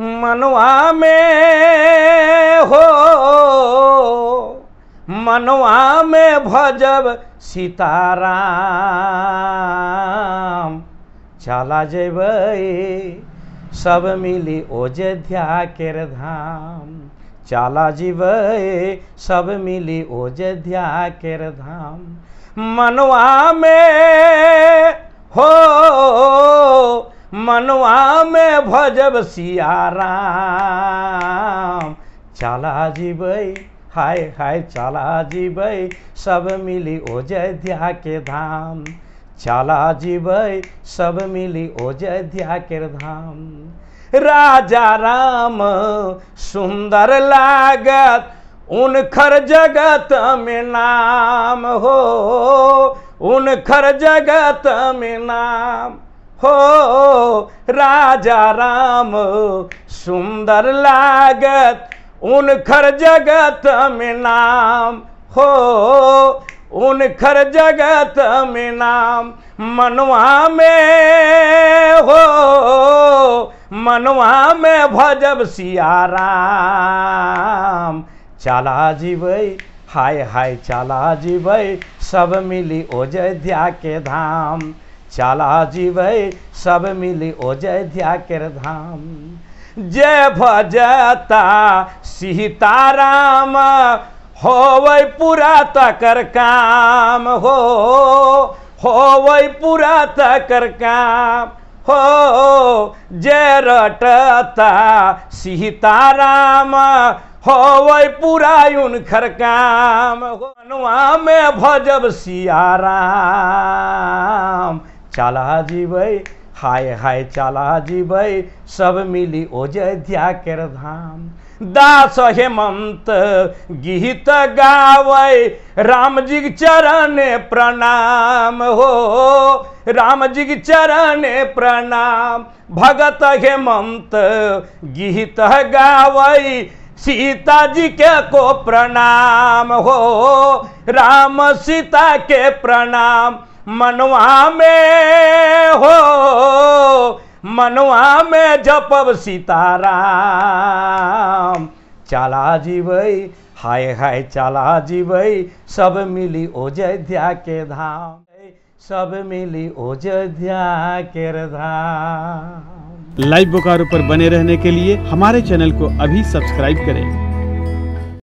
मनवा में हो मनवा में भजब सीताराम चला जेब सब मिली ओजध्या केर धाम चला जीब सब मिली ओजध्या केर धाम मनवा में हो मनवा में भजब सिया राम चला जीब हाय हाय चला जीब सब मिली अयोध्या के धाम चला जीब सब मिली अयोध्या के धाम राजा राम सुंदर लागत खर जगत में नाम हो खर जगत में नाम हो राजा राम सुंदर लागत खर जगत में नाम हो खर जगत में नाम मनवा में हो मनवा में भजब सिया राम चला जीव हाय हाय चला जीव सब मिली ओजध्या के धाम चला जीव सब मिली ध्या के धाम जय भजता हो वै पूरा तकर काम हो वै पूरा तकर काम हो जय रटता हो वै पूरा खर काम हो में भजब राम चला जी भाई हाय हाय चला जी भाई सब मिली ओजध्या केर धाम दास हेमंत गीत गावै राम जी चरण प्रणाम हो राम जी चरण प्रणाम भगत हेमंत गीत गावै सीता जी के को प्रणाम हो राम सीता के प्रणाम मनवा में हो मनवा में जपब सीताराम चला जीव हाय हाय चला जीव सब मिली ओजध्या के धाम सब मिली ओजध्या के धाम लाइव बोकारो पर बने रहने के लिए हमारे चैनल को अभी सब्सक्राइब करें